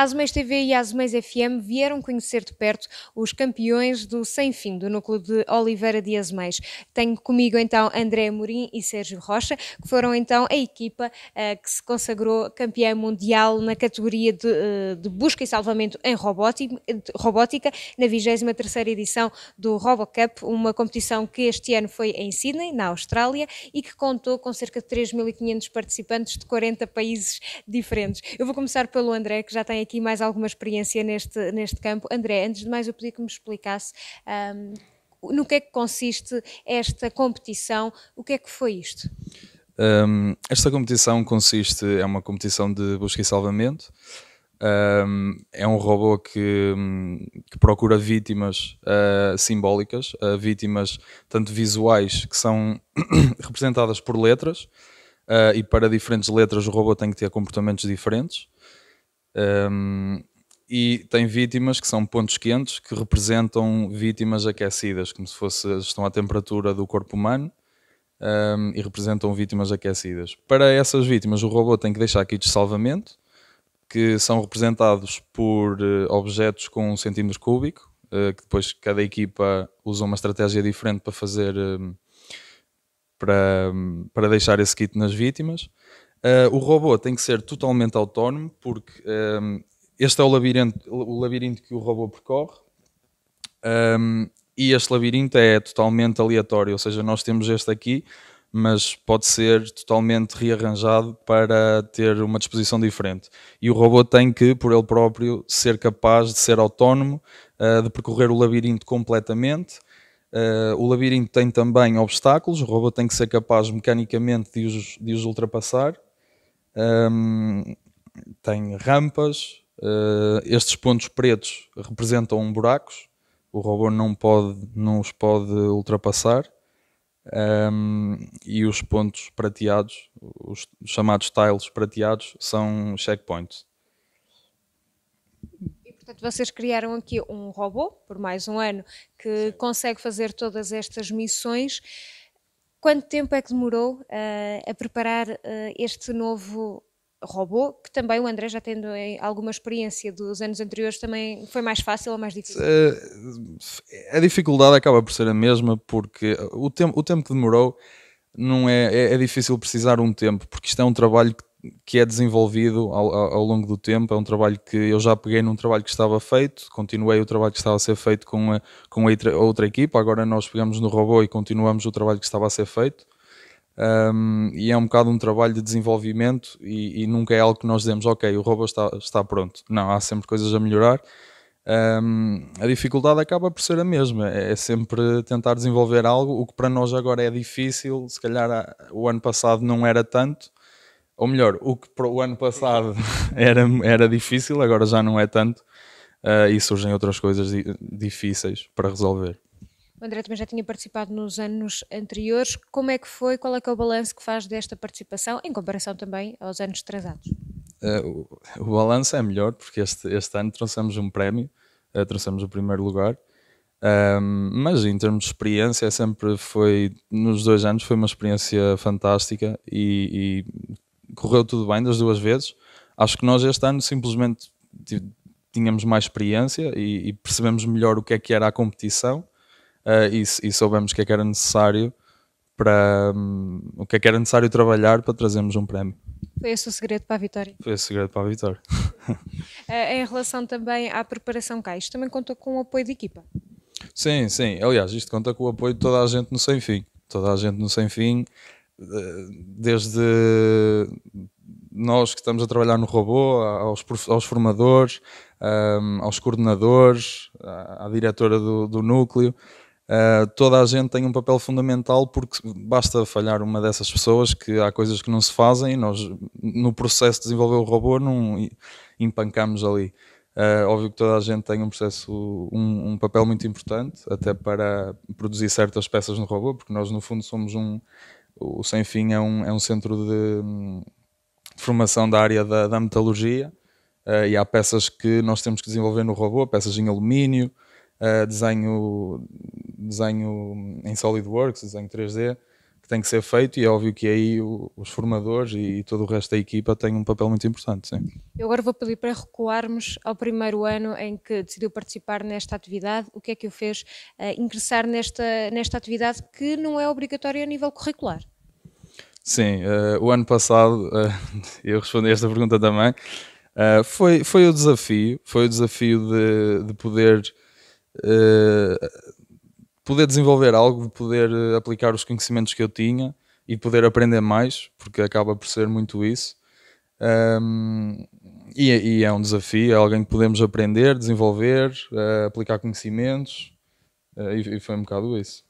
A Azumais TV e a Azumais FM vieram conhecer de perto os campeões do Sem Fim, do núcleo de Oliveira de Azumais. Tenho comigo então André Amorim e Sérgio Rocha, que foram então a equipa uh, que se consagrou campeã mundial na categoria de, uh, de busca e salvamento em robótica, na 23 edição do RoboCup, uma competição que este ano foi em Sydney, na Austrália, e que contou com cerca de 3.500 participantes de 40 países diferentes. Eu vou começar pelo André, que já tem aqui aqui mais alguma experiência neste, neste campo. André, antes de mais, eu pedi que me explicasse. Um, no que é que consiste esta competição? O que é que foi isto? Um, esta competição consiste, é uma competição de busca e salvamento. Um, é um robô que, que procura vítimas uh, simbólicas, uh, vítimas tanto visuais que são representadas por letras, uh, e para diferentes letras o robô tem que ter comportamentos diferentes. Um, e tem vítimas que são pontos quentes que representam vítimas aquecidas, como se fosse, estão à temperatura do corpo humano um, e representam vítimas aquecidas. Para essas vítimas, o robô tem que deixar kits de salvamento, que são representados por uh, objetos com um centímetro cúbico, uh, que depois cada equipa usa uma estratégia diferente para fazer. Um, para, para deixar esse kit nas vítimas. Uh, o robô tem que ser totalmente autónomo, porque um, ah, este é o labirinto, o labirinto que o robô percorre. Um, ah, e este labirinto é totalmente aleatório, ou seja, nós temos este aqui, mas pode ser totalmente rearranjado para ter uma disposição diferente. E o robô tem que, por ele próprio, ser capaz de ser autónomo, de percorrer o labirinto completamente. o labirinto tem também obstáculos, o robô tem que ser capaz mecanicamente de os, de os ultrapassar. Um, tem rampas, uh, estes pontos pretos representam buracos, o robô não, pode, não os pode ultrapassar. Um, e os pontos prateados, os chamados tiles prateados, são checkpoints. E portanto vocês criaram aqui um robô, por mais um ano, que Sim. consegue fazer todas estas missões Quanto tempo é que demorou uh, a preparar uh, este novo robô, que também o André já tendo alguma experiência dos anos anteriores, também foi mais fácil ou mais difícil? Uh, a dificuldade acaba por ser a mesma, porque o tempo, o tempo que demorou não é, é, é, difícil precisar um tempo, porque isto é um trabalho que que é desenvolvido ao, ao, longo do tempo. É um trabalho que eu já peguei num trabalho que estava feito, continuei o trabalho que estava a ser feito com, a, com a outra equipa. Agora nós pegamos no robô e continuamos o trabalho que estava a ser feito. Um, e é um bocado um trabalho de desenvolvimento e, e, nunca é algo que nós dizemos, ok, o robô está, está pronto. Não, há sempre coisas a melhorar. Um, a dificuldade acaba por ser a mesma, é, é sempre tentar desenvolver algo, o que para nós agora é difícil, se calhar o ano passado não era tanto, ou melhor, o que para o ano passado era, era difícil, agora já não é tanto, uh, e surgem outras coisas di difíceis para resolver. O André também já tinha participado nos anos anteriores. Como é que foi? Qual é que é o balanço que faz desta participação em comparação também aos anos transados? Uh, eh, o, o balanço é melhor porque este, este ano trouxemos um prémio, uh, trouxemos o primeiro lugar. Um, ehm, mas em termos de experiência, é sempre foi nos dois anos foi uma experiência fantástica e, e correu tudo bem das duas vezes. Acho que nós este ano simplesmente tínhamos mais experiência e, e percebemos melhor o que é que era a competição uh, e, e soubemos o que é que era necessário para um, o que é que era necessário trabalhar para trazermos um prémio. Foi esse o segredo para a vitória? Foi esse o segredo para a vitória. uh, em relação também à preparação cá, isto também conta com o apoio de equipa? Sim, sim. Aliás, isto conta com o apoio de toda a gente no Sem Fim. Toda a gente no Sem Fim desde nós que estamos a trabalhar no robô, aos, aos formadores, um, aos coordenadores, à, à diretora do, do núcleo. Uh, toda a gente tem um papel fundamental porque basta falhar uma dessas pessoas que há coisas que não se fazem e nós no processo de desenvolver o robô não empancamos ali. Uh, óbvio que toda a gente tem um processo, um, um, papel muito importante até para produzir certas peças no robô porque nós no fundo somos um, o Sem Fim é um, é um centro de, de hum, formação da área da, da metalurgia uh, e há peças que nós temos que desenvolver no robô, peças em alumínio, uh, desenho, desenho em SolidWorks, desenho 3D tem que ser feito e é óbvio que aí os formadores e, todo o resto da equipa têm um papel muito importante, sim. Eu agora vou pedir para recuarmos ao primeiro ano em que decidiu participar nesta atividade. O que é que o fez uh, ingressar nesta, nesta atividade que não é obrigatória a nível curricular? Sim, uh, o ano passado, uh, eu respondi esta pergunta também, foi, foi o desafio, foi o desafio de, de poder poder desenvolver algo, poder eh, aplicar os conhecimentos que eu tinha e poder aprender mais, porque acaba por ser muito isso. Um, e, e, é um desafio, é alguém que podemos aprender, desenvolver, uh, aplicar conhecimentos, uh, e, e, foi um bocado isso.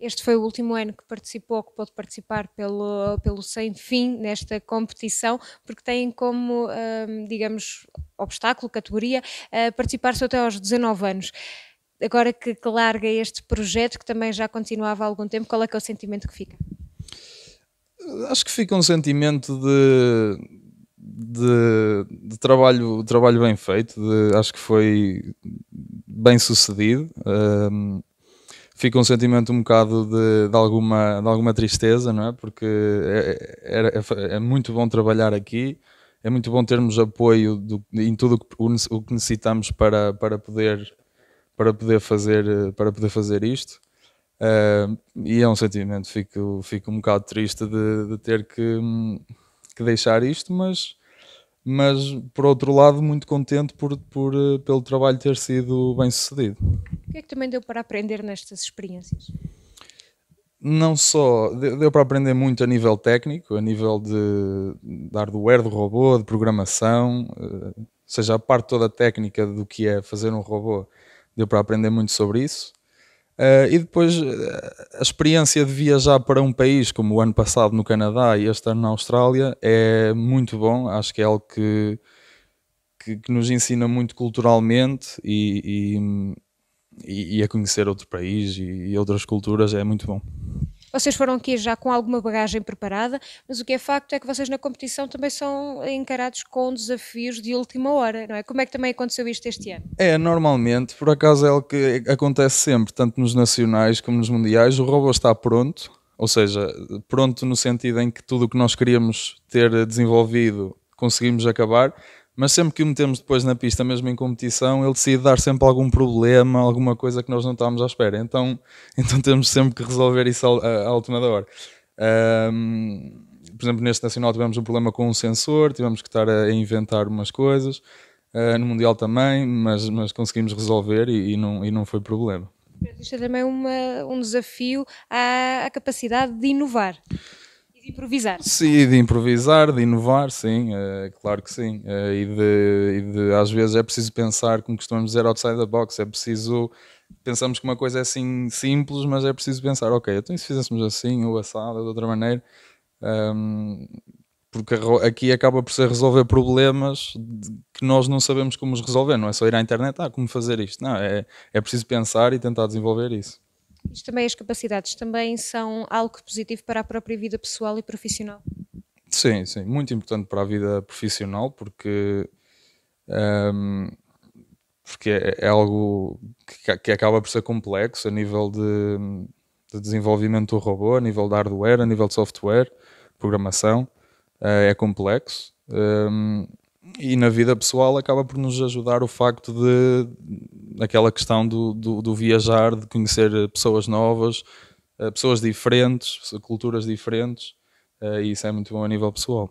Este foi o último ano que participou, que pôde participar pelo, pelo Sem Fim nesta competição, porque tem como, digamos, obstáculo, categoria, uh, participar se até aos 19 anos agora que, larga este projeto, que também já continuava há algum tempo, qual é que é o sentimento que fica? Acho que fica um sentimento de, de, de, trabalho, trabalho bem feito, de, acho que foi bem sucedido. Um, fica um sentimento um bocado de, de, alguma, de alguma tristeza, não é? Porque é, é, é, muito bom trabalhar aqui, é muito bom termos apoio do, em tudo o que necessitamos para, para poder para poder fazer, eh, para poder fazer isto. Uh, e é um sentimento, fico, fico um bocado triste de, de ter que, que deixar isto, mas, mas por outro lado, muito contente por, por, eh, pelo trabalho ter sido bem sucedido. O que é que também deu para aprender nestas experiências? Não só deu para aprender muito a nível técnico, a nível de, hardware do robô, de programação, seja a parte toda técnica do que é fazer um robô deu para aprender muito sobre isso. Uh, e depois eh, a experiência de viajar para um país como o ano passado no Canadá e este ano na Austrália é muito bom, acho que é algo que, que, que nos ensina muito culturalmente e, e, e, a conhecer outro país e, e outras culturas é muito bom. Vocês foram aqui já com alguma bagagem preparada, mas o que é facto é que vocês na competição também são encarados com desafios de última hora, não é? Como é que também aconteceu isto este ano? É, normalmente, por acaso é o que acontece sempre, tanto nos nacionais como nos mundiais, o robô está pronto, ou seja, pronto no sentido em que tudo o que nós queríamos ter desenvolvido conseguimos acabar, mas sempre que o metemos depois na pista, mesmo em competição, ele decide dar sempre algum problema, alguma coisa que nós não estávamos à espera. Então, então temos sempre que resolver isso à, à última hora. Um, por exemplo, neste Nacional tivemos um problema com um sensor, tivemos que estar a, inventar umas coisas. Uh, no Mundial também, mas, mas conseguimos resolver e, e, não, e não foi problema. Isto é também uma, um desafio à, à capacidade de inovar improvisar. Sim, de improvisar, de inovar, sim, uh, claro que sim. Uh, e, de, e, de, às vezes é preciso pensar, como costumamos dizer, outside the box, é preciso. Pensamos que uma coisa é assim simples, mas é preciso pensar, ok, então e se fizéssemos assim, ou assado, ou de outra maneira? Um, porque aqui acaba por ser resolver problemas que nós não sabemos como os resolver, não é só ir à internet, ah, como fazer isto. Não, é, é preciso pensar e tentar desenvolver isso. Isto também, as capacidades também são algo positivo para a própria vida pessoal e profissional? Sim, sim, muito importante para a vida profissional porque, um, ehm, porque é, é algo que, que, acaba por ser complexo a nível de, de, desenvolvimento do robô, a nível de hardware, a nível de software, programação, uh, é complexo. Um, ehm, e na vida pessoal acaba por nos ajudar o facto de aquela questão do, do, do viajar, de conhecer pessoas novas, eh, pessoas diferentes, culturas diferentes, eh, e isso é muito bom a nível pessoal.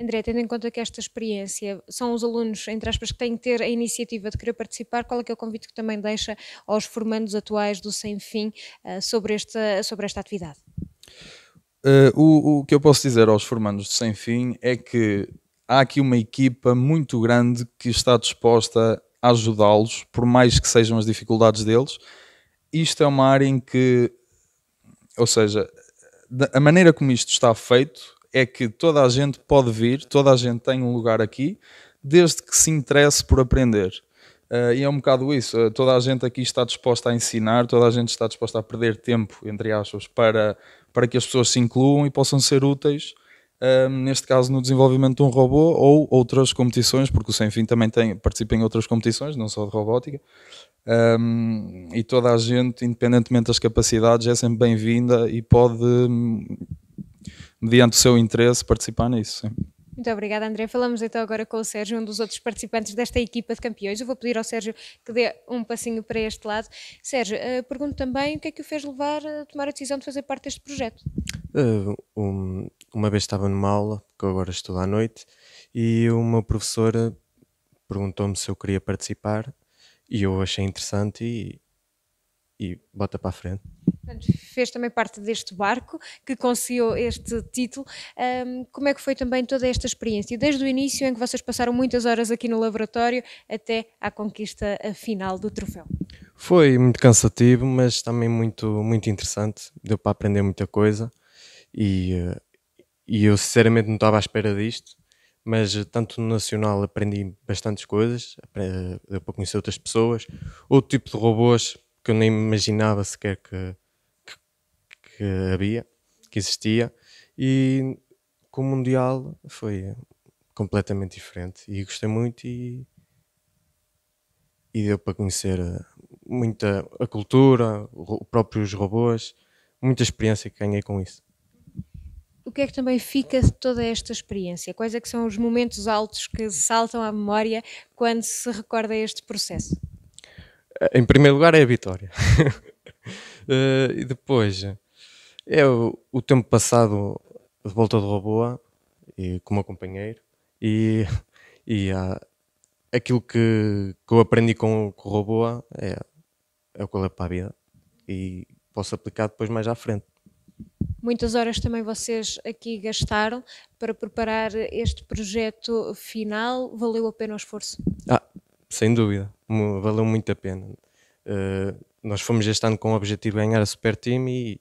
André, tendo em conta que esta experiência são os alunos, entre aspas, que têm que ter a iniciativa de querer participar, qual é que é o convite que também deixa aos formandos atuais do Sem Fim eh, sobre esta, sobre esta atividade? Uh, o, o, que eu posso dizer aos formandos do Sem Fim é que há aqui uma equipa muito grande que está disposta a ajudá-los, por mais que sejam as dificuldades deles. Isto é uma área em que, ou seja, a maneira como isto está feito é que toda a gente pode vir, toda a gente tem um lugar aqui, desde que se interesse por aprender. Uh, e é um bocado isso. Uh, toda a gente aqui está disposta a ensinar, toda a gente está disposta a perder tempo, entre aspas, para, para que as pessoas se incluam e possam ser úteis um, neste caso no desenvolvimento de um robô ou outras competições, porque o Sem Fim também tem, participa em outras competições, não só de robótica. Um, e toda a gente, independentemente das capacidades, é sempre bem-vinda e pode, mediante o seu interesse, participar nisso. Sim. Muito obrigada, André. Falamos então agora com o Sérgio, um dos outros participantes desta equipa de campeões. Eu vou pedir ao Sérgio que dê um passinho para este lado. Sérgio, eh, pergunto também o que é que o fez levar a tomar a decisão de fazer parte deste projeto? Uh, um, uma vez estava numa aula, que eu agora estudo à noite, e uma professora perguntou-me se eu queria participar e eu achei interessante e, e bota para a frente. fez também parte deste barco que conseguiu este título. Um, como é que foi também toda esta experiência? Desde o início, em que vocês passaram muitas horas aqui no laboratório, até à conquista eh, final do troféu. Foi muito cansativo, mas também muito, muito interessante. Deu para aprender muita coisa e uh, e eu sinceramente não estava à espera disto, mas tanto no Nacional aprendi bastantes coisas, deu para conhecer outras pessoas, outro tipo de robôs que eu nem imaginava sequer que, que, que havia, que existia, e com o Mundial foi completamente diferente e gostei muito e, e deu para conhecer eh, muita a cultura, os próprios robôs, muita experiência que ganhei com isso o que é que também fica de toda esta experiência? Quais é que são os momentos altos que saltam à memória quando se recorda este processo? Em primeiro lugar é a vitória. uh, e depois é o, o, tempo passado de volta do Roboa e como companheiro e, e a, aquilo que, que, eu aprendi com, com o Roboa é, é o que eu levo para a vida e posso aplicar depois mais à frente. Muitas horas também vocês aqui gastaram para preparar este projeto final. Valeu a pena o esforço? Ah, sem dúvida, valeu muito a pena. Uh, nós fomos este ano com o objetivo de ganhar a Super Team e,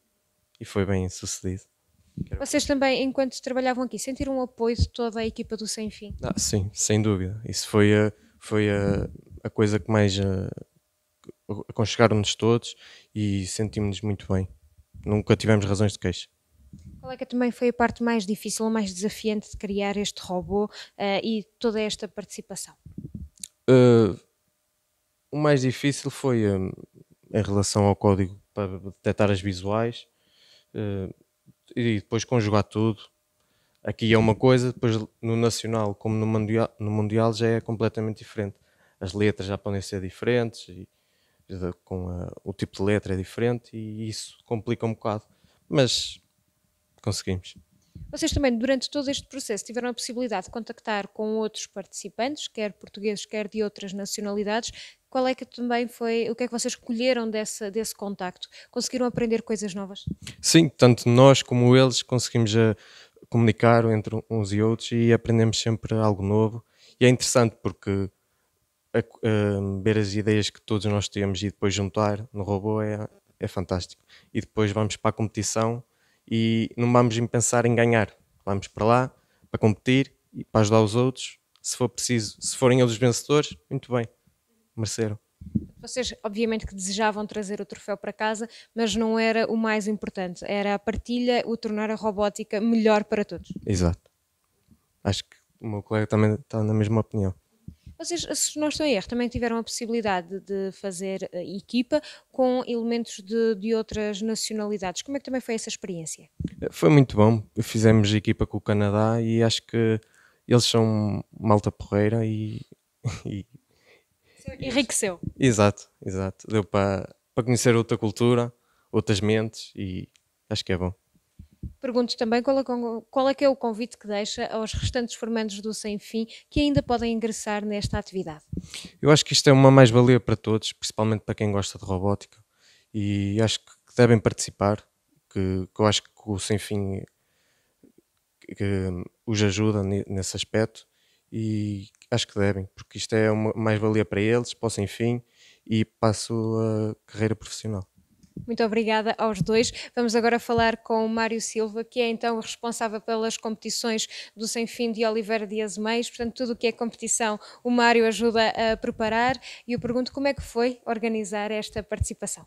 e foi bem sucedido. Vocês também, enquanto trabalhavam aqui, sentiram o apoio de toda a equipa do Sem Fim? Ah, sim, sem dúvida. Isso foi a, foi a, a coisa que mais eh, aconchegaram-nos todos e sentimos-nos muito bem nunca tivemos razões de queixa. Qual é que também foi a parte mais difícil, mais desafiante de criar este robô uh, e toda esta participação? Uh, o mais difícil foi um, eh, em relação ao código para detectar as visuais uh, e depois conjugar tudo. Aqui é uma coisa, depois no nacional como no mundial, no mundial já é completamente diferente. As letras já podem ser diferentes e eh, com a, o tipo de letra é diferente e isso complica um bocado, mas conseguimos. Vocês também, durante todo este processo, tiveram a possibilidade de contactar com outros participantes, quer portugueses, quer de outras nacionalidades. Qual é que também foi, o que é que vocês colheram dessa, desse contacto? Conseguiram aprender coisas novas? Sim, tanto nós como eles conseguimos eh, comunicar entre uns e outros e aprendemos sempre algo novo. E é interessante porque a, a, hum, ver as ideias que todos nós temos e depois juntar no robô é, é fantástico. E depois vamos para a competição e não vamos pensar em ganhar. Vamos para lá para competir e para ajudar os outros. Se for preciso, se forem eles os vencedores, muito bem, mereceram. Vocês, obviamente, que desejavam trazer o troféu para casa, mas não era o mais importante. Era a partilha, o tornar a robótica melhor para todos. Exato. Acho que o meu colega também está na mesma opinião. Vocês, se não estou a erro, também tiveram a possibilidade de fazer eh, equipa com elementos de, de outras nacionalidades. Como é que também foi essa experiência? Eh, foi muito bom. Fizemos equipa com o Canadá e acho que eles são malta porreira e. e Enriqueceu. Exato, exato. Deu para, para conhecer outra cultura, outras mentes e acho que é bom. Pergunto também qual é, qual é, que é o convite que deixa aos restantes formandos do Sem Fim que ainda podem ingressar nesta atividade. Eu acho que isto é uma mais-valia para todos, principalmente para quem gosta de robótica, e acho que devem participar, que, que eu acho que o Sem Fim os ajuda nesse aspecto e acho que devem, porque isto é uma mais-valia para eles, para o Sem Fim e para a sua carreira profissional. Muito obrigada aos dois. Vamos agora falar com o Mário Silva, que é então responsável pelas competições do Sem Fim de Oliveira Dias Meis. Portanto, tudo o que é competição, o Mário ajuda a preparar. E eu pergunto como é que foi organizar esta participação?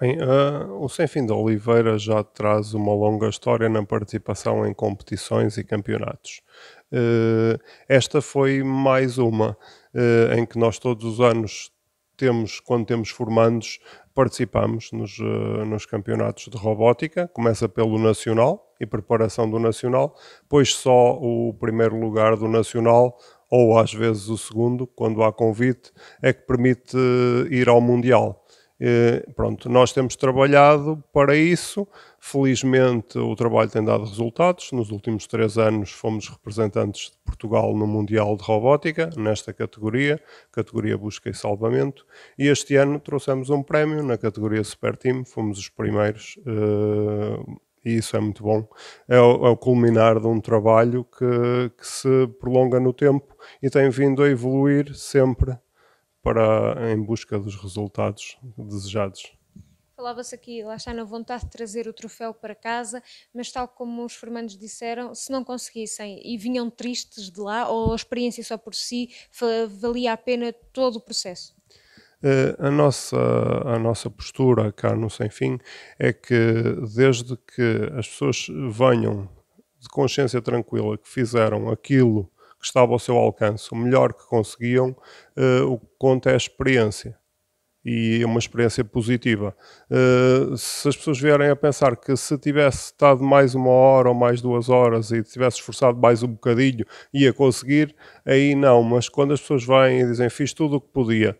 Bem, uh, o Sem Fim de Oliveira já traz uma longa história na participação em competições e campeonatos. Uh, esta foi mais uma uh, em que nós todos os anos temos, quando temos formandos, participamos nos, eh, nos campeonatos de robótica, começa pelo Nacional e preparação do Nacional, pois só o primeiro lugar do Nacional ou às vezes o segundo, quando há convite, é que permite eh, ir ao Mundial. E, eh, pronto, nós temos trabalhado para isso, Felizmente, o trabalho tem dado resultados. Nos últimos três anos, fomos representantes de Portugal no Mundial de Robótica, nesta categoria, categoria Busca e Salvamento. E este ano trouxemos um prémio na categoria Super Team, fomos os primeiros. Eh, e isso é muito bom. É o, é o culminar de um trabalho que, que se prolonga no tempo e tem vindo a evoluir sempre para, em busca dos resultados desejados. Falava-se aqui, lá está, na vontade de trazer o troféu para casa, mas tal como os formandos disseram, se não conseguissem e vinham tristes de lá, ou a experiência só por si valia a pena todo o processo? Eh, a nossa, a nossa postura cá no Sem Fim é que desde que as pessoas venham de consciência tranquila que fizeram aquilo que estava ao seu alcance, o melhor que conseguiam, eh, o que conta é a experiência e é uma experiência positiva. Uh, se as pessoas vierem a pensar que se tivesse estado mais uma hora ou mais duas horas e tivesse esforçado mais um bocadinho, ia conseguir, aí não, mas quando as pessoas vêm e dizem fiz tudo o que podia,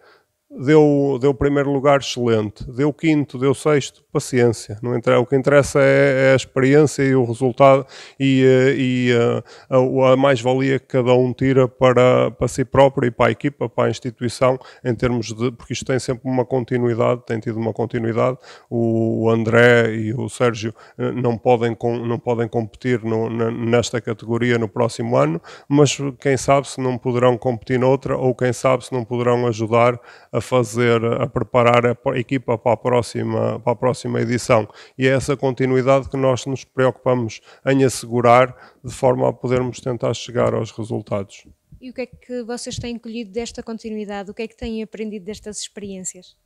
deu, deu primeiro lugar excelente, deu quinto, deu sexto, paciência. Não entra, o que interessa é, é a experiência e o resultado e, eh, e eh, a, a, a mais-valia que cada um tira para, para si próprio e para a equipa, para a instituição, em termos de. porque isto tem sempre uma continuidade, tem tido uma continuidade. O, André e o Sérgio eh, não podem, com, não podem competir no, nesta categoria no próximo ano, mas quem sabe se não poderão competir noutra ou quem sabe se não poderão ajudar a fazer, a preparar a equipa para a próxima, para a próxima edição. E é essa continuidade que nós nos preocupamos em assegurar, de forma a podermos tentar chegar aos resultados. E o que é que vocês têm colhido desta continuidade? O que é que têm aprendido destas experiências?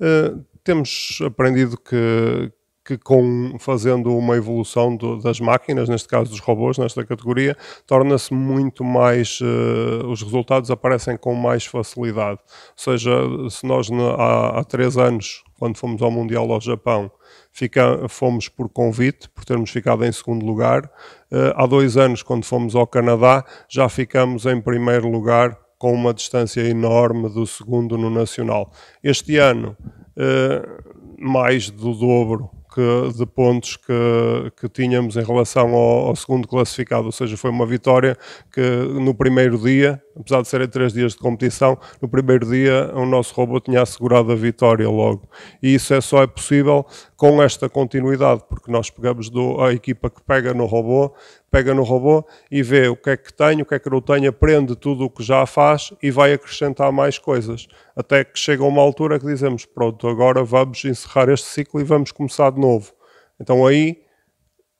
Uh, temos aprendido que, que com, fazendo uma evolução do, das máquinas, neste caso dos robôs, nesta categoria, torna-se muito mais, uh, os resultados aparecem com mais facilidade. Ou seja, se nós há, há três anos, quando fomos ao Mundial ao Japão, fica, fomos por convite, por termos ficado em segundo lugar, uh, há dois anos, quando fomos ao Canadá, já ficamos em primeiro lugar com uma distância enorme do segundo no Nacional. Este ano, uh, mais do dobro que, de pontos que, que tínhamos em relação ao, ao segundo classificado, ou seja, foi uma vitória que no primeiro dia apesar de serem três dias de competição, no primeiro dia o nosso robô tinha assegurado a vitória logo. E isso é só é possível com esta continuidade, porque nós pegamos do, a equipa que pega no robô, pega no robô e vê o que é que tem, o que é que não tem, aprende tudo o que já faz e vai acrescentar mais coisas. Até que chega uma altura que dizemos, pronto, agora vamos encerrar este ciclo e vamos começar de novo. Então aí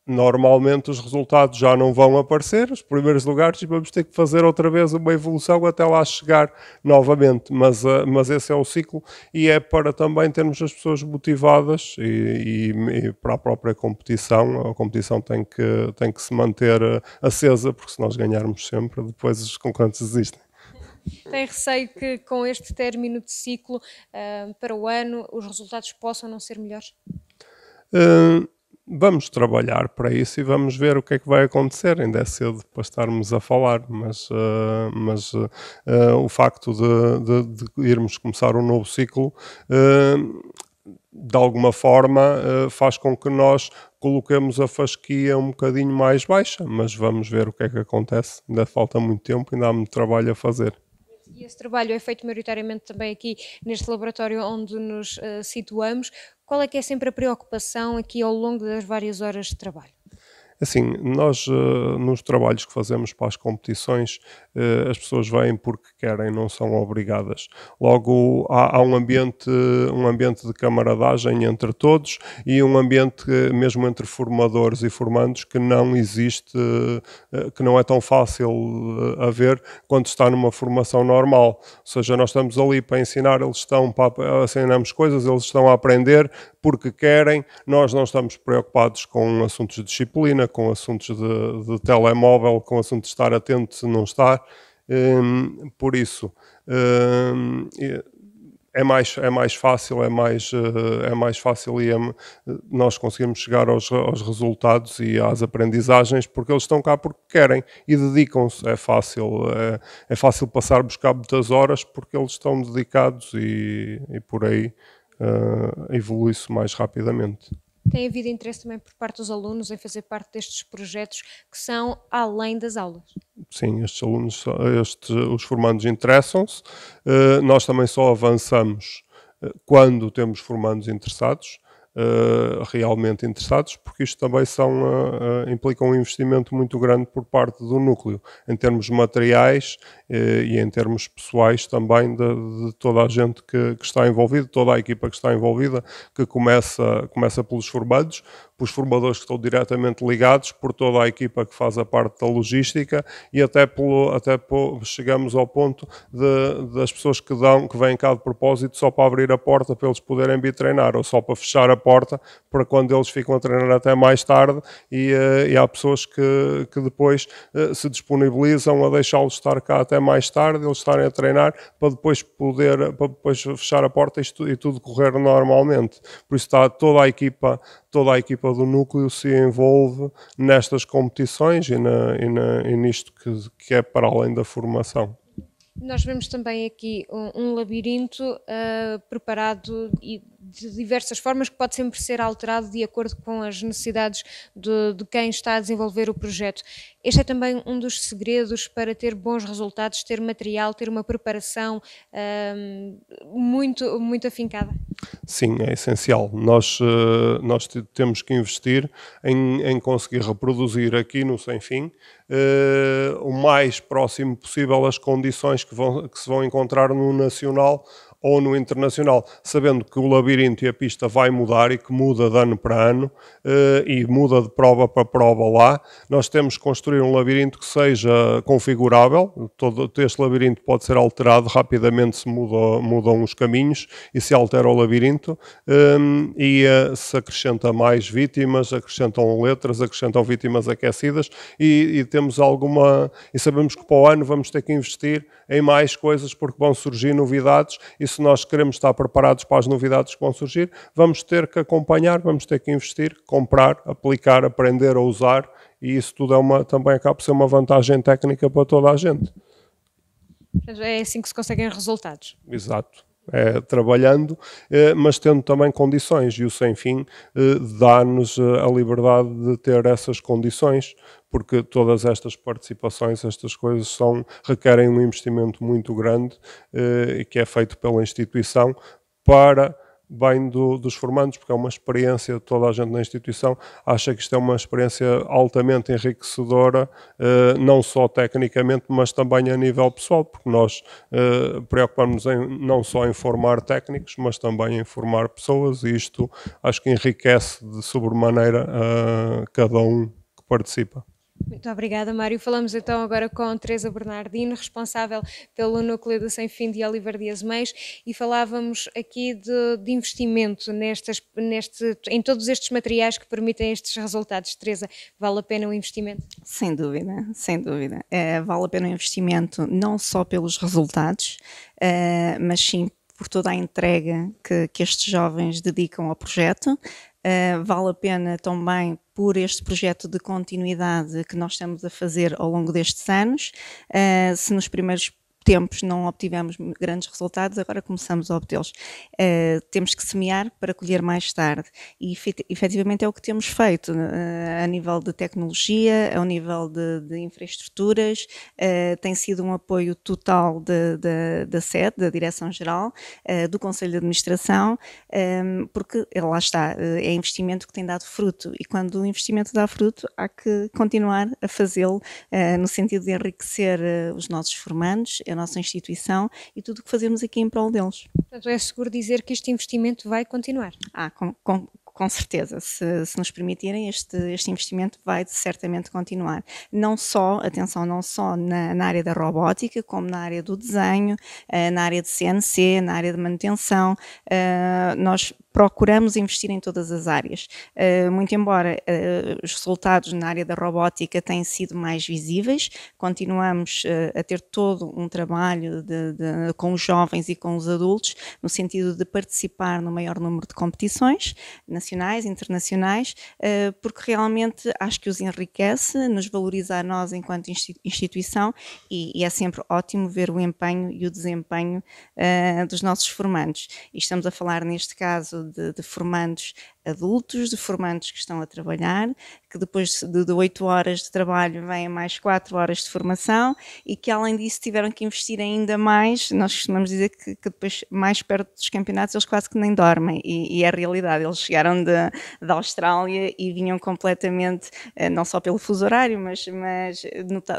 normalmente os resultados já não vão aparecer, os primeiros lugares, e vamos ter que fazer outra vez uma evolução até lá chegar novamente. Mas, eh, mas esse é o ciclo e é para também termos as pessoas motivadas e, e, e para a própria competição. A competição tem que, tem que se manter eh, acesa, porque se nós ganharmos sempre, depois os concorrentes existem. Tem receio que com este término de ciclo eh, para o ano os resultados possam não ser melhores? Uh, vamos trabalhar para isso e vamos ver o que é que vai acontecer. Ainda é cedo para estarmos a falar, mas, uh, mas uh, o facto de, de, de, irmos começar um novo ciclo. Uh, de alguma forma faz com que nós coloquemos a fasquia um bocadinho mais baixa, mas vamos ver o que é que acontece. Ainda falta muito tempo, ainda há muito trabalho a fazer. E esse trabalho é feito maioritariamente também aqui neste laboratório onde nos uh, situamos. Qual é que é sempre a preocupação aqui ao longo das várias horas de trabalho? Assim, nós eh, nos trabalhos que fazemos para as competições, eh, as pessoas vêm porque querem, não são obrigadas. Logo, há, há um, ambiente, um ambiente de camaradagem entre todos e um ambiente eh, mesmo entre formadores e formandos que não existe, que não é tão fácil haver quando está numa formação normal. Ou seja, nós estamos ali para ensinar, eles estão para ensinamos coisas, eles estão a aprender porque querem, nós não estamos preocupados com assuntos de disciplina, com assuntos de, de, telemóvel, com assuntos de estar atento se não estar. Um, por isso, um, é, mais, é mais fácil, é mais, eh, é mais fácil e é, nós conseguimos chegar aos, aos resultados e às aprendizagens porque eles estão cá porque querem e dedicam-se. É fácil, é, é fácil passar-vos muitas horas porque eles estão dedicados e, e por aí. Uh, evolui-se mais rapidamente tem havido interesse também por parte dos alunos em fazer parte destes projetos que são além das aulas? Sim, estes alunos, os formandos interessam-se. Uh, nós também só avançamos eh, quando temos formandos interessados. Eh, realmente interessados, porque isto também são, eh, eh, implica um investimento muito grande por parte do núcleo, em termos materiais e em termos pessoais também de, de toda a gente que, que, está envolvida, toda a equipa que está envolvida, que começa, começa pelos formados, pelos formadores que estão diretamente ligados, por toda a equipa que faz a parte da logística e até, pelo, até pelo, chegamos ao ponto de, das pessoas que, dão, que vêm cá de propósito só para abrir a porta para eles poderem vir treinar ou só para fechar a porta para quando eles ficam a treinar até mais tarde e, eh, e há pessoas que, que depois eh, se disponibilizam a deixá-los estar cá até mais tarde, eles estarem a treinar para depois poder para depois fechar a porta e, e tudo correr normalmente. Por isso está toda a equipa toda a equipa do núcleo se envolve nestas competições e, na, e, na, e nisto que, que é para além da formação. Nós vemos também aqui um, um labirinto uh, preparado e de diversas formas que pode sempre ser alterado de acordo com as necessidades de, de quem está a desenvolver o projeto. Este é também um dos segredos para ter bons resultados, ter material, ter uma preparação hum, muito, muito afincada. Sim, é essencial. Nós, eh, nós temos que investir em, em conseguir reproduzir aqui no Sem Fim uh, o mais próximo possível as condições que, vão, que se vão encontrar no Nacional ou no internacional, sabendo que o labirinto e a pista vai mudar e que muda de ano para ano eh, e muda de prova para prova lá. Nós temos que construir um labirinto que seja configurável, todo este labirinto pode ser alterado rapidamente se muda, mudam os caminhos e se altera o labirinto hum, e eh, se acrescenta mais vítimas, acrescentam letras, acrescentam vítimas aquecidas e, e temos alguma e sabemos que para o ano vamos ter que investir em mais coisas porque vão surgir novidades e se nós queremos estar preparados para as novidades que vão surgir, vamos ter que acompanhar, vamos ter que investir, comprar, aplicar, aprender a usar, e isso tudo é uma, também acaba por ser uma vantagem técnica para toda a gente. É assim que se conseguem resultados. Exato é, trabalhando, é, mas tendo também condições, e o sem fim é, dá-nos é, a liberdade de ter essas condições, porque todas estas participações, estas coisas são, requerem um investimento muito grande é, que é feito pela instituição para bem do, dos formandos, porque é uma experiência, toda a gente na instituição acha que isto é uma experiência altamente enriquecedora, eh, não só tecnicamente, mas também a nível pessoal, porque nós eh, preocupamos em, não só em formar técnicos, mas também em formar pessoas, e isto acho que enriquece de sobremaneira eh, cada um que participa. Muito obrigada, Mário. Falamos então agora com Teresa Bernardino, responsável pelo Núcleo do Sem Fim de Oliver Dias Meis, e falávamos aqui de, de investimento nestas, neste, em todos estes materiais que permitem estes resultados. Teresa, vale a pena o investimento? Sem dúvida, sem dúvida. É, vale a pena o investimento não só pelos resultados, é, mas sim por toda a entrega que, que, estes jovens dedicam ao projeto, Uh, vale a pena também por este projeto de continuidade que nós estamos a fazer ao longo destes anos. Uh, se nos primeiros tempos não obtivemos grandes resultados, agora começamos a obtê-los. Uh, temos que semear para colher mais tarde e efetivamente é o que temos feito uh, a nível de tecnologia, ao nível de, de infraestruturas, uh, tem sido um apoio total da sede, da Direção-Geral, do Conselho de Administração, um, ehm, porque lá está, é investimento que tem dado fruto e quando o investimento dá fruto há que continuar a fazê-lo no sentido de enriquecer os nossos formandos, a nossa instituição e tudo o que fazemos aqui em prol deles. Portanto, é seguro dizer que este investimento vai continuar? Ah, com, com com certeza, se, se, nos permitirem, este, este investimento vai certamente continuar. Não só, atenção, não só na, na área da robótica, como na área do desenho, eh, na área de CNC, na área de manutenção. Eh, nós procuramos investir em todas as áreas. Uh, muito embora uh, os resultados na área da robótica tenham sido mais visíveis, continuamos uh, a ter todo um trabalho de, de, com os jovens e com os adultos, no sentido de participar no maior número de competições, nacionais, internacionais, porque realmente acho que os enriquece, nos valoriza a nós enquanto instituição e, e é sempre ótimo ver o empenho e o desempenho dos nossos formandos. E estamos a falar, neste caso, de, de formandos adultos, de formandos que estão a trabalhar, que depois de oito horas de trabalho vêm mais quatro horas de formação e que além disso tiveram que investir ainda mais, nós costumamos dizer que, que depois mais perto dos campeonatos eles quase que nem dormem e, e é a realidade, eles chegaram da, da Austrália e vinham completamente, eh, não só pelo fuso horário, mas, mas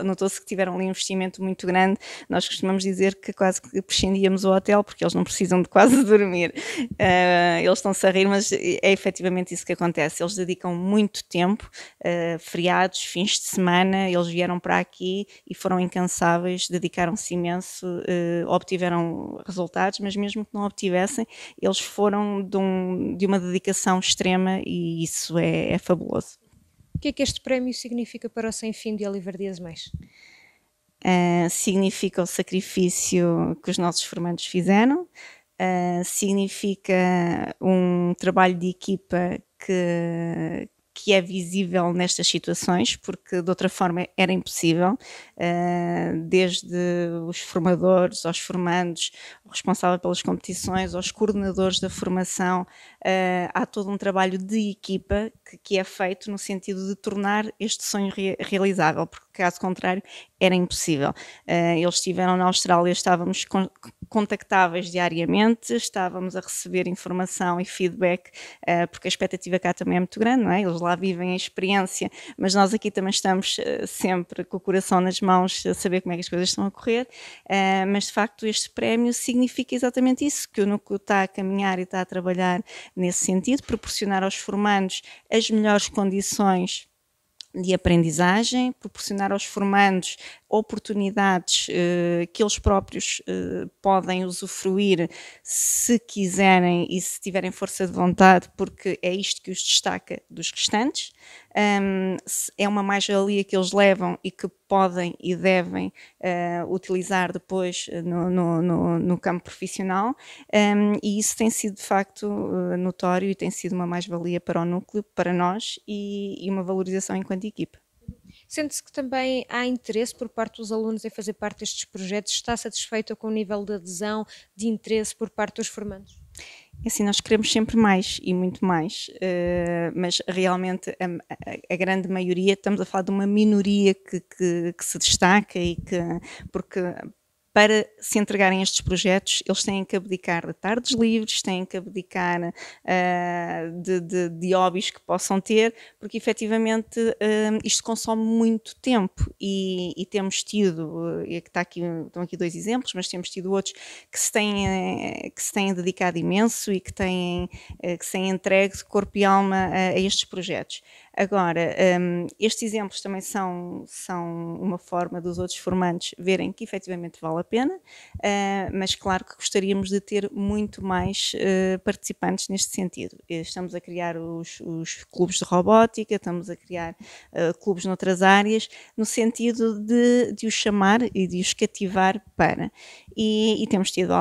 notou-se que tiveram ali um investimento muito grande, nós costumamos dizer que quase que prescindíamos o hotel porque eles não precisam de quase dormir, eh, eles estão-se a rir, mas é efetivamente efetivamente isso que acontece. Eles dedicam muito tempo, uh, feriados, fins de semana, eles vieram para aqui e foram incansáveis, dedicaram-se imenso, uh, obtiveram resultados, mas mesmo que não obtivessem, eles foram de, um, de uma dedicação extrema e isso é, é, fabuloso. O que é que este prémio significa para o Sem Fim de Oliver Dias Mais? Uh, significa o sacrifício que os nossos formandos fizeram, uh, significa um trabalho de equipa que, que é visível nestas situações, porque de outra forma era impossível, ah, desde os formadores, aos formandos, o responsável pelas competições, aos coordenadores da formação, ah, há todo um trabalho de equipa que é feito no sentido de tornar este sonho realizável, porque caso contrário era impossível. Eles estiveram na Austrália, estávamos contactáveis diariamente, estávamos a receber informação e feedback, eh, porque a expectativa cá também é muito grande, não é? Eles lá vivem a experiência, mas nós aqui também estamos eh, sempre com o coração nas mãos a saber como é que as coisas estão a correr, eh, mas de facto este prémio significa exatamente isso, que o NUCO está a caminhar e está a trabalhar nesse sentido, proporcionar aos formandos as melhores condições de aprendizagem, proporcionar aos formandos oportunidades eh, que eles próprios eh, podem usufruir se quiserem e se tiverem força de vontade, porque é isto que os destaca dos restantes. Um, é uma mais-valia que eles levam e que podem e devem uh, utilizar depois no, no, no, no campo profissional, um, e isso tem sido de facto notório e tem sido uma mais-valia para o núcleo, para nós e, e uma valorização enquanto equipa. Sente-se que também há interesse por parte dos alunos em fazer parte destes projetos? Está satisfeita com o nível de adesão, de interesse por parte dos formandos? É assim, nós queremos sempre mais e muito mais, uh, mas realmente a, a, grande maioria, estamos a falar de uma minoria que, que, que se destaca e que, porque para se entregarem a estes projetos, eles têm que abdicar de tardes livres, têm que abdicar uh, de, de, de, hobbies que possam ter, porque efetivamente uh, isto consome muito tempo e, e temos tido, e está aqui, estão aqui dois exemplos, mas temos tido outros que se têm, ah, que se têm dedicado imenso e que têm, que se têm entregue corpo e alma a, a estes projetos. Agora, um, estes exemplos também são, são uma forma dos outros formantes verem que efetivamente vale a pena, uh, mas claro que gostaríamos de ter muito mais uh, participantes neste sentido. Eh, estamos a criar os, os clubes de robótica, estamos a criar uh, clubes noutras áreas, no sentido de, de os chamar e de os cativar para. E, e temos tido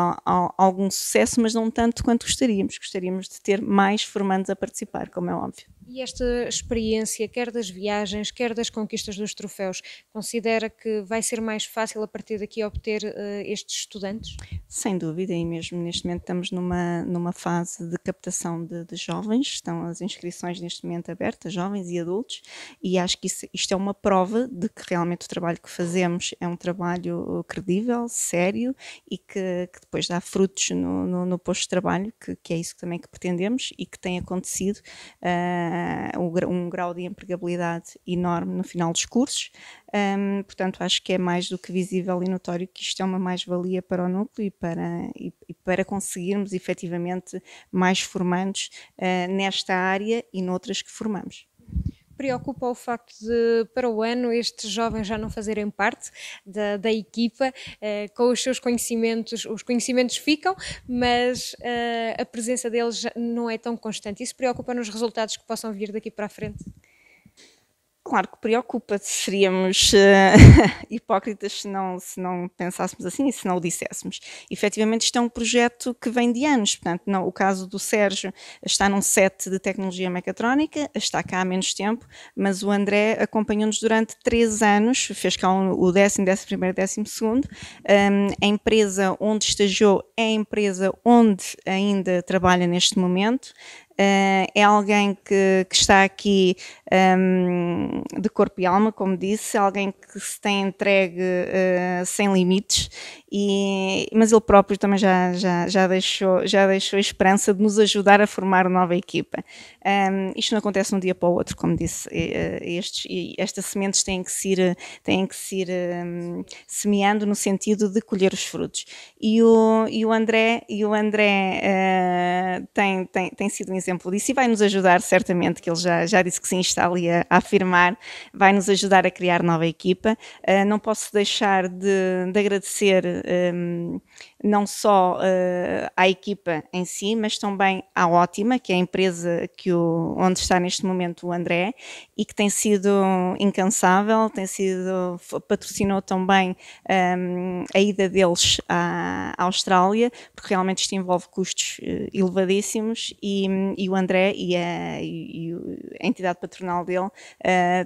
algum sucesso, mas não tanto quanto gostaríamos. Gostaríamos de ter mais formantes a participar, como é óbvio. E esta experiência, quer das viagens, quer das conquistas dos troféus, considera que vai ser mais fácil a partir daqui obter uh, estes estudantes? Sem dúvida, e mesmo neste momento estamos numa, numa fase de captação de, de jovens, estão as inscrições neste momento abertas, jovens e adultos, e acho que isso, isto é uma prova de que realmente o trabalho que fazemos é um trabalho uh, credível, sério e que, que depois dá frutos no, no, no posto de trabalho, que, que, é isso também que pretendemos e que tem acontecido. Uh, eh, um grau de empregabilidade enorme no final dos cursos. Um, portanto, acho que é mais do que visível e notório que isto é uma mais-valia para o núcleo e para, e, e para conseguirmos efetivamente mais formandos uh, nesta área e noutras que formamos preocupa o facto de, para o ano, estes jovens já não fazerem parte da, da equipa, eh, com os seus conhecimentos, os conhecimentos ficam, mas eh, a presença deles não é tão constante. Isso preocupa nos resultados que possam vir daqui para a frente? Claro que preocupa, seríamos uh, hipócritas se não, se não pensássemos assim e se não o disséssemos. Efetivamente, isto é um projeto que vem de anos, portanto, não, o caso do Sérgio está num set de tecnologia mecatrónica, está cá há menos tempo, mas o André acompanhou-nos durante três anos, fez cá um, o décimo, décimo primeiro, décimo segundo, um, a empresa onde estagiou é a empresa onde ainda trabalha neste momento, Uh, é alguém que, que está aqui um, de corpo e alma, como disse, é alguém que se tem entregue uh, sem limites, e, mas ele próprio também já, já, já, deixou, já deixou a esperança de nos ajudar a formar nova equipa. Um, isto não acontece de um dia para o outro, como disse, eh, eh, estes, estas sementes têm que se ir, eh, têm que se ir, um, semeando no sentido de colher os frutos. E o, e o André, e o André uh, tem, tem, tem sido um exemplo disso e vai nos ajudar, certamente, que ele já, já disse que sim, está ali a, a afirmar, vai nos ajudar a criar nova equipa. Uh, não posso deixar de, de agradecer. Um, não só uh, à equipa em si, mas também à Ótima, que é a empresa que o, onde está neste momento o André e que tem sido incansável, tem sido, patrocinou também um, ehm, a ida deles à, à, Austrália, porque realmente isto envolve custos uh, elevadíssimos e, e, o André e a, e a entidade patronal dele uh,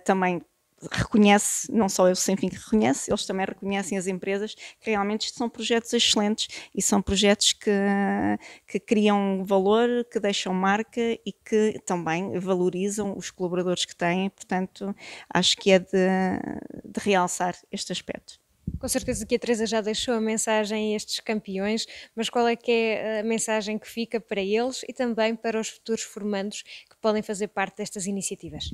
também reconhece, não só eu sem fim que reconhece, eles também reconhecem as empresas que realmente isto são projetos excelentes e são projetos que, que criam valor, que deixam marca e que também valorizam os colaboradores que têm, portanto acho que é de, de realçar este aspecto. Com certeza que a Teresa já deixou a mensagem a estes campeões, mas qual é que é a mensagem que fica para eles e também para os futuros formandos que podem fazer parte destas iniciativas?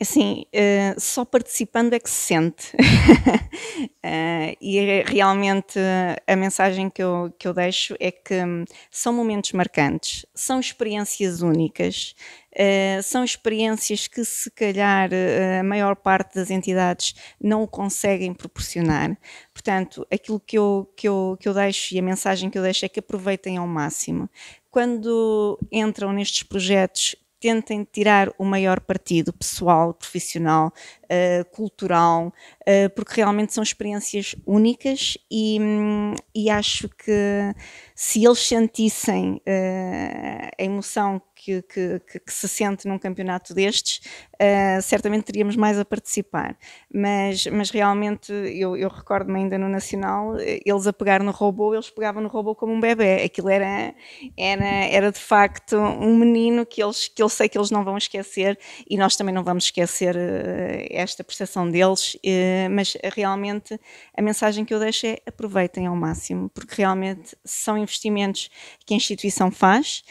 assim, uh, só participando é que se sente. uh, e é realmente a mensagem que eu, que eu deixo é que hum, são momentos marcantes, são experiências únicas, uh, são experiências que, se calhar, a maior parte das entidades não conseguem proporcionar. Portanto, aquilo que eu, que, eu, que eu deixo e a mensagem que eu deixo é que aproveitem ao máximo. Quando entram nestes projetos tentem tirar o maior partido pessoal, profissional, uh, cultural, uh, porque realmente são experiências únicas e, hum, e acho que se eles sentissem uh, a emoção que, que, que, se sente num campeonato destes, uh, certamente teríamos mais a participar. Mas, mas realmente, eu, eu recordo-me ainda no Nacional, eles a pegar no robô, eles pegavam no robô como um bebê. Aquilo era, era, era de facto um menino que, eles, que eu sei que eles não vão esquecer e nós também não vamos esquecer uh, esta percepção deles. Uh, mas realmente, a mensagem que eu deixo é aproveitem ao máximo, porque realmente são investimentos que a instituição faz,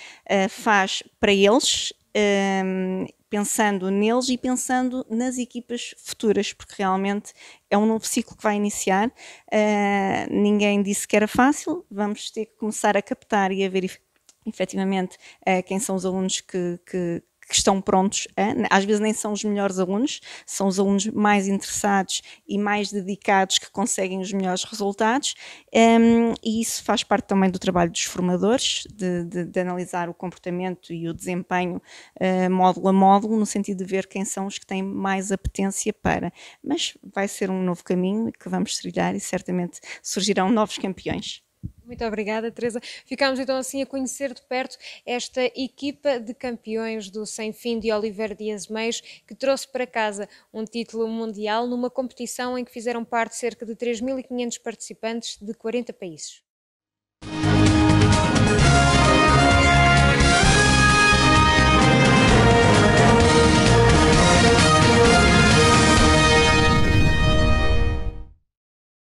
faz para eles, um, ehm, pensando neles e pensando nas equipas futuras, porque realmente é um novo ciclo que vai iniciar. Uh, ninguém disse que era fácil, vamos ter que começar a captar e a verificar efetivamente eh, quem são os alunos que, que, que estão prontos, a, né, às vezes nem são os melhores alunos, são os alunos mais interessados e mais dedicados que conseguem os melhores resultados, um, e isso faz parte também do trabalho dos formadores, de, de, de analisar o comportamento e o desempenho uh, módulo a módulo, no sentido de ver quem são os que têm mais apetência para. Mas vai ser um novo caminho que vamos trilhar e certamente surgirão novos campeões. Muito obrigada, Teresa. Ficámos então assim a conhecer de perto esta equipa de campeões do Sem Fim de Oliver Dias Meios, que trouxe para casa um título mundial numa competição em que fizeram parte cerca de 3.500 participantes de 40 países.